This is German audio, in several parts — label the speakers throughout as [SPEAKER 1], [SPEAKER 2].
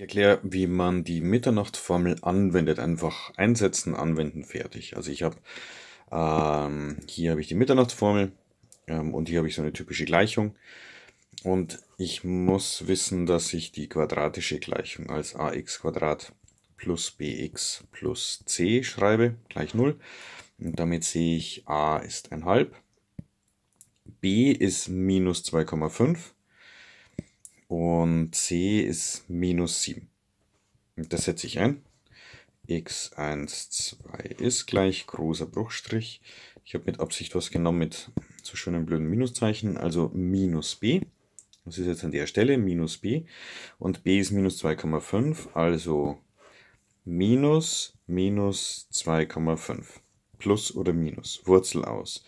[SPEAKER 1] Ich erkläre, wie man die Mitternachtsformel anwendet. Einfach einsetzen, anwenden, fertig. Also ich habe, ähm, hier habe ich die Mitternachtsformel ähm, und hier habe ich so eine typische Gleichung. Und ich muss wissen, dass ich die quadratische Gleichung als ax plus bx plus c schreibe, gleich 0. Und damit sehe ich a ist 1,5, b ist minus 2,5 und c ist minus 7. Und das setze ich ein. x1, 2 ist gleich großer Bruchstrich. Ich habe mit Absicht was genommen mit so schönen blöden Minuszeichen, also minus b. Das ist jetzt an der Stelle, minus b. Und b ist minus 2,5, also minus minus 2,5. Plus oder minus, Wurzel aus,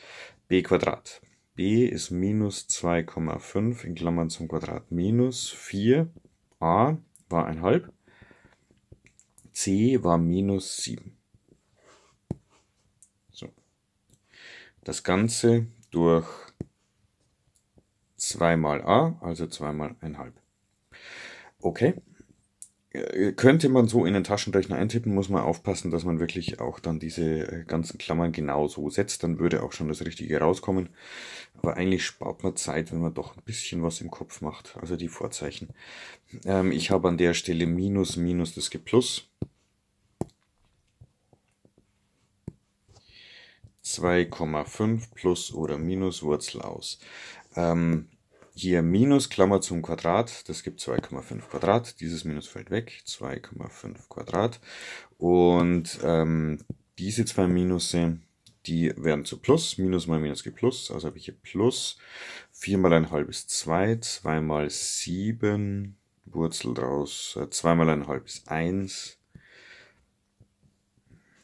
[SPEAKER 1] b Quadrat b ist minus 2,5 in Klammern zum Quadrat minus 4. a war 1,5. c war minus 7. So. Das Ganze durch 2 mal a, also 2 mal 1,5. Okay, äh, könnte man so in den Taschenrechner eintippen, muss man aufpassen, dass man wirklich auch dann diese äh, ganzen Klammern genau so setzt. Dann würde auch schon das Richtige rauskommen. Aber eigentlich spart man Zeit, wenn man doch ein bisschen was im Kopf macht. Also die Vorzeichen. Ähm, ich habe an der Stelle Minus, Minus, das gibt Plus. 2,5 plus oder minus Wurzel aus. Ähm, hier minus Klammer zum Quadrat, das gibt 2,5 Quadrat, dieses Minus fällt weg, 2,5 Quadrat und ähm, diese zwei Minusse, die werden zu Plus, Minus mal Minus gibt Plus, also habe ich hier Plus, 4 mal 1 1,5 ist 2, 2 mal 7, Wurzel draus, 2 äh, mal 1 1,5 ist 1,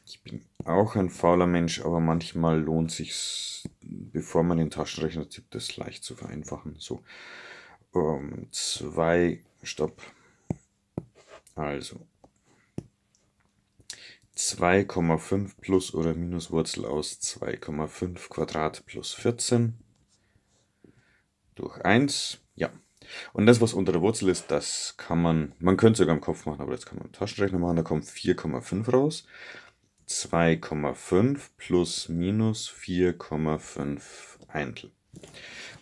[SPEAKER 1] ich bin auch ein fauler Mensch, aber manchmal lohnt sich's bevor man den Taschenrechner tippt, das leicht zu vereinfachen. So, ähm, stopp. Also, 2,5 plus oder minus Wurzel aus 2,5 Quadrat plus 14 durch 1. Ja. Und das, was unter der Wurzel ist, das kann man, man könnte sogar im Kopf machen, aber das kann man im Taschenrechner machen. Da kommt 4,5 raus. 2,5 plus minus 4,5 Eintel.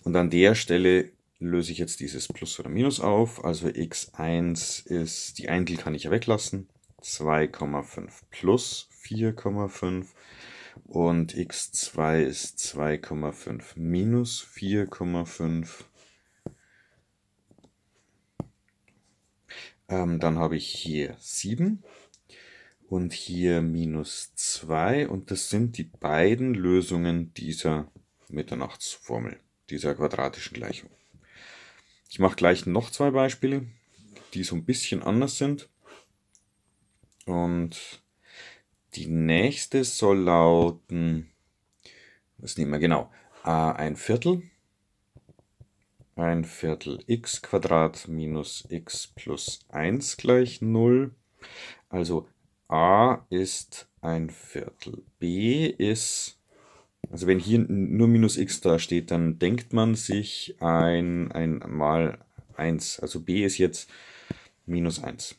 [SPEAKER 1] Und an der Stelle löse ich jetzt dieses Plus oder Minus auf. Also x1 ist, die Eintel kann ich ja weglassen, 2,5 plus 4,5 und x2 ist 2,5 minus 4,5. Ähm, dann habe ich hier 7 und hier minus 2 und das sind die beiden Lösungen dieser Mitternachtsformel, dieser quadratischen Gleichung. Ich mache gleich noch zwei Beispiele, die so ein bisschen anders sind. Und die nächste soll lauten, was nehmen wir genau, a ein Viertel, ein Viertel x Quadrat minus x plus 1 gleich 0. Also a ist ein Viertel, b ist, also wenn hier nur minus x da steht, dann denkt man sich ein, ein mal 1. Also b ist jetzt minus 1.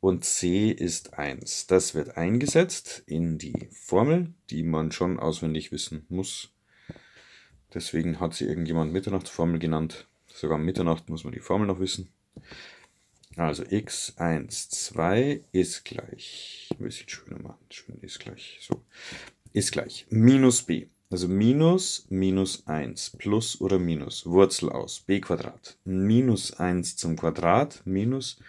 [SPEAKER 1] Und c ist 1. Das wird eingesetzt in die Formel, die man schon auswendig wissen muss. Deswegen hat sie irgendjemand Mitternachtsformel genannt. Sogar Mitternacht muss man die Formel noch wissen. Also x1, 2 ist gleich, ein bisschen schöner machen, schön ist gleich, so, ist gleich, minus b, also minus minus 1 plus oder minus Wurzel aus b Quadrat. Minus 1 zum Quadrat minus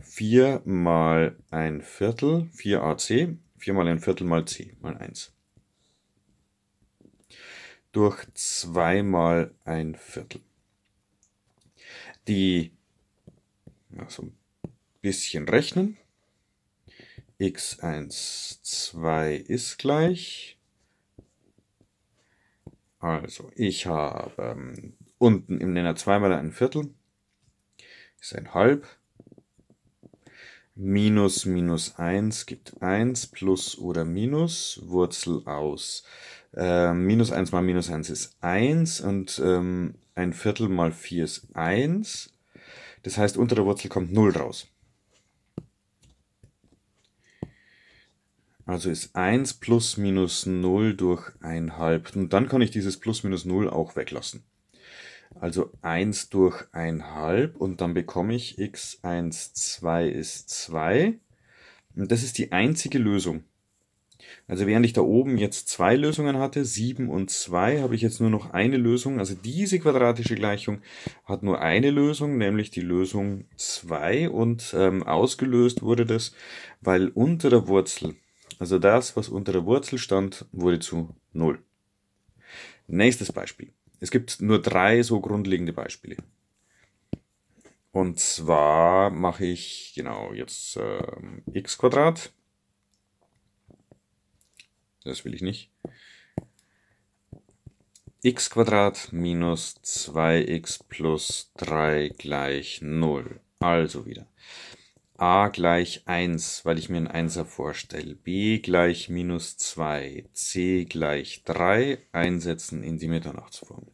[SPEAKER 1] 4 mal ein Viertel, 4ac, 4 mal ein Viertel mal c mal 1. Durch 2 mal ein Viertel. Die ja, so ein bisschen rechnen. x1, 2 ist gleich. Also ich habe ähm, unten im Nenner 2 mal ein Viertel. Ist ein Halb. Minus minus 1 gibt 1 plus oder minus Wurzel aus. Ähm, minus 1 mal minus 1 ist 1 und ähm, ein Viertel mal 4 ist 1. Das heißt, unter der Wurzel kommt 0 raus. Also ist 1 plus minus 0 durch 1 halb. Und dann kann ich dieses plus minus 0 auch weglassen. Also 1 durch 1 halb und dann bekomme ich x1, 2 ist 2. Und das ist die einzige Lösung. Also während ich da oben jetzt zwei Lösungen hatte, 7 und 2, habe ich jetzt nur noch eine Lösung. Also diese quadratische Gleichung hat nur eine Lösung, nämlich die Lösung 2. Und ähm, ausgelöst wurde das, weil unter der Wurzel, also das, was unter der Wurzel stand, wurde zu 0. Nächstes Beispiel. Es gibt nur drei so grundlegende Beispiele. Und zwar mache ich, genau, jetzt äh, x Quadrat das will ich nicht. x minus 2x plus 3 gleich 0. Also wieder. a gleich 1, weil ich mir einen 1er vorstelle. b gleich minus 2. c gleich 3. Einsetzen in die Mitternachtsformel.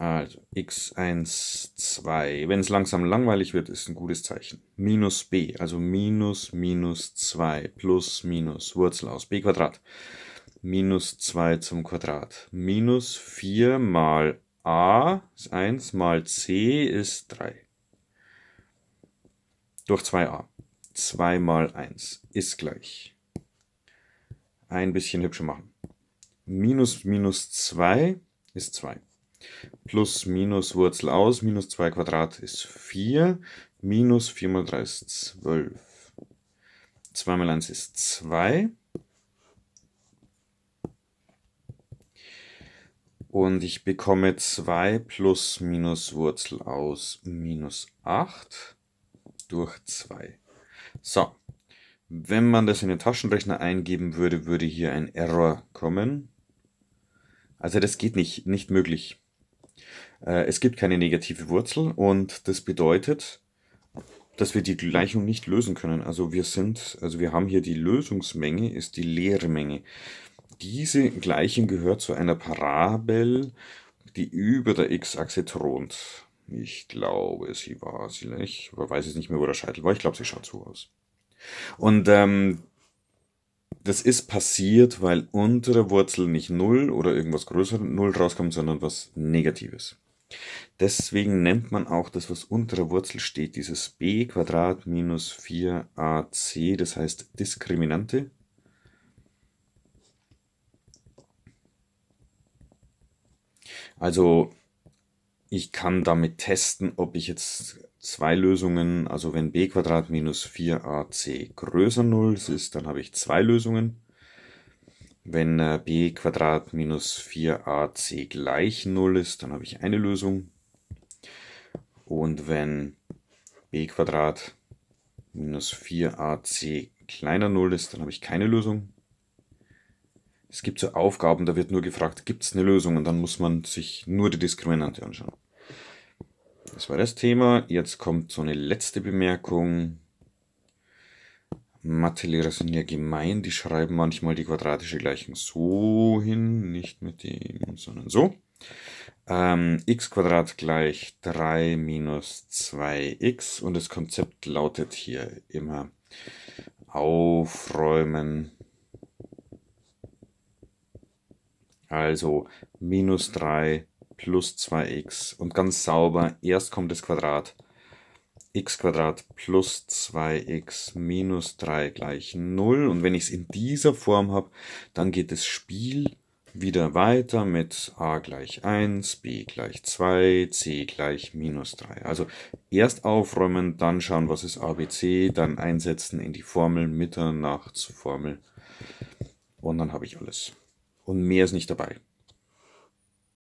[SPEAKER 1] Also x1, 2. Wenn es langsam langweilig wird, ist ein gutes Zeichen. Minus b, also minus minus 2 plus minus Wurzel aus b Quadrat. Minus 2 zum Quadrat. Minus 4 mal a ist 1 mal c ist 3. Durch 2a. 2 mal 1 ist gleich. Ein bisschen hübscher machen. Minus minus 2 ist 2. Plus minus Wurzel aus, minus 2 Quadrat ist 4, minus 4 mal 3 ist 12. 2 mal 1 ist 2. Und ich bekomme 2 plus minus Wurzel aus minus 8 durch 2. So, wenn man das in den Taschenrechner eingeben würde, würde hier ein Error kommen. Also das geht nicht, nicht möglich. Äh, es gibt keine negative Wurzel und das bedeutet, dass wir die Gleichung nicht lösen können. Also wir sind, also wir haben hier die Lösungsmenge ist die leere Menge. Diese Gleichung gehört zu einer Parabel, die über der x-Achse thront. Ich glaube, sie war sie nicht. aber weiß jetzt nicht mehr, wo der Scheitel war. Ich glaube, sie schaut so aus. Und ähm, das ist passiert, weil untere Wurzel nicht 0 oder irgendwas größeres 0 rauskommt, sondern was Negatives. Deswegen nennt man auch das, was untere Wurzel steht, dieses b Quadrat minus 4ac, das heißt Diskriminante. Also ich kann damit testen, ob ich jetzt zwei Lösungen, also wenn b minus 4ac größer 0 ist, dann habe ich zwei Lösungen. Wenn äh, b minus 4ac gleich 0 ist, dann habe ich eine Lösung. Und wenn b minus 4ac kleiner 0 ist, dann habe ich keine Lösung es gibt so Aufgaben, da wird nur gefragt, gibt es eine Lösung und dann muss man sich nur die Diskriminante anschauen. Das war das Thema. Jetzt kommt so eine letzte Bemerkung. Mathelehrer sind ja gemein, die schreiben manchmal die quadratische Gleichung so hin, nicht mit dem, sondern so. Ähm, x gleich 3 minus 2x und das Konzept lautet hier immer aufräumen Also minus 3 plus 2x und ganz sauber, erst kommt das Quadrat. x Quadrat plus 2x minus 3 gleich 0. Und wenn ich es in dieser Form habe, dann geht das Spiel wieder weiter mit a gleich 1, b gleich 2, c gleich minus 3. Also erst aufräumen, dann schauen, was ist abc, dann einsetzen in die Formel, Mitternachts Formel und dann habe ich alles und mehr ist nicht dabei.